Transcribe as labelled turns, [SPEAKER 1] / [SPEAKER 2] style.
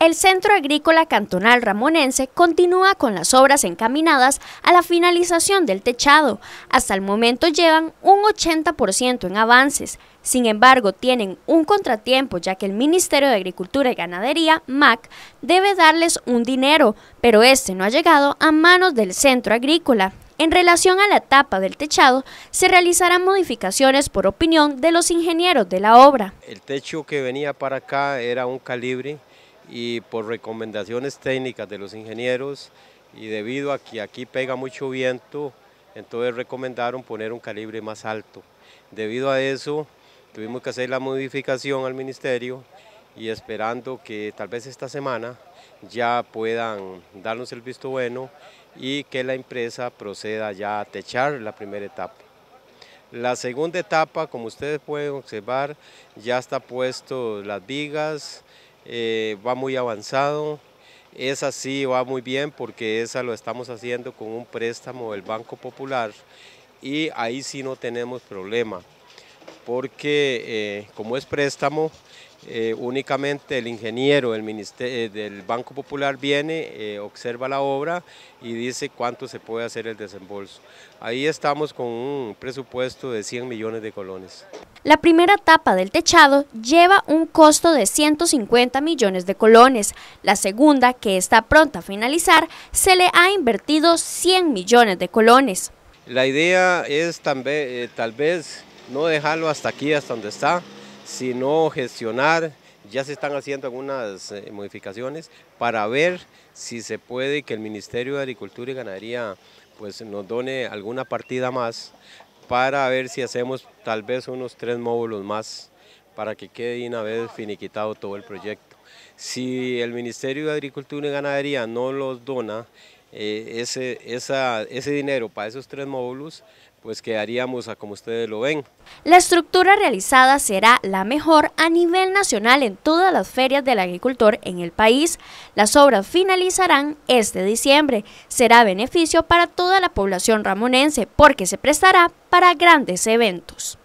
[SPEAKER 1] El Centro Agrícola Cantonal Ramonense continúa con las obras encaminadas a la finalización del techado. Hasta el momento llevan un 80% en avances. Sin embargo, tienen un contratiempo ya que el Ministerio de Agricultura y Ganadería, MAC, debe darles un dinero, pero este no ha llegado a manos del Centro Agrícola. En relación a la etapa del techado, se realizarán modificaciones por opinión de los ingenieros de la obra.
[SPEAKER 2] El techo que venía para acá era un calibre y por recomendaciones técnicas de los ingenieros y debido a que aquí pega mucho viento, entonces recomendaron poner un calibre más alto. Debido a eso tuvimos que hacer la modificación al ministerio y esperando que tal vez esta semana ya puedan darnos el visto bueno y que la empresa proceda ya a techar la primera etapa. La segunda etapa, como ustedes pueden observar, ya está puesto las vigas, eh, va muy avanzado. Esa sí va muy bien porque esa lo estamos haciendo con un préstamo del Banco Popular y ahí sí no tenemos problema porque eh, como es préstamo, eh, únicamente el ingeniero eh, del, Banco Popular viene, observa la obra y dice cuánto se puede hacer el desembolso. Ahí estamos con un presupuesto de 100 millones de colones.
[SPEAKER 1] La primera etapa del techado lleva un costo de 150 millones de colones. La segunda, que está pronta a finalizar, se le ha invertido 100 millones de colones.
[SPEAKER 2] La idea es tal vez no dejarlo hasta aquí, hasta donde está, sino gestionar. Ya se están haciendo algunas eh, modificaciones para ver si se puede que el Ministerio de Agricultura y Ganadería pues, nos done alguna partida más para ver si hacemos tal vez unos tres módulos más para que quede una vez finiquitado todo el proyecto. Si el Ministerio de Agricultura y Ganadería no los dona, eh, ese, ese dinero para esos tres módulos pues quedaríamos a como ustedes lo ven.
[SPEAKER 1] La estructura realizada será la mejor a nivel nacional en todas las ferias del agricultor en el país. Las obras finalizarán este diciembre. Será beneficio para toda la población ramonense porque se prestará para grandes eventos.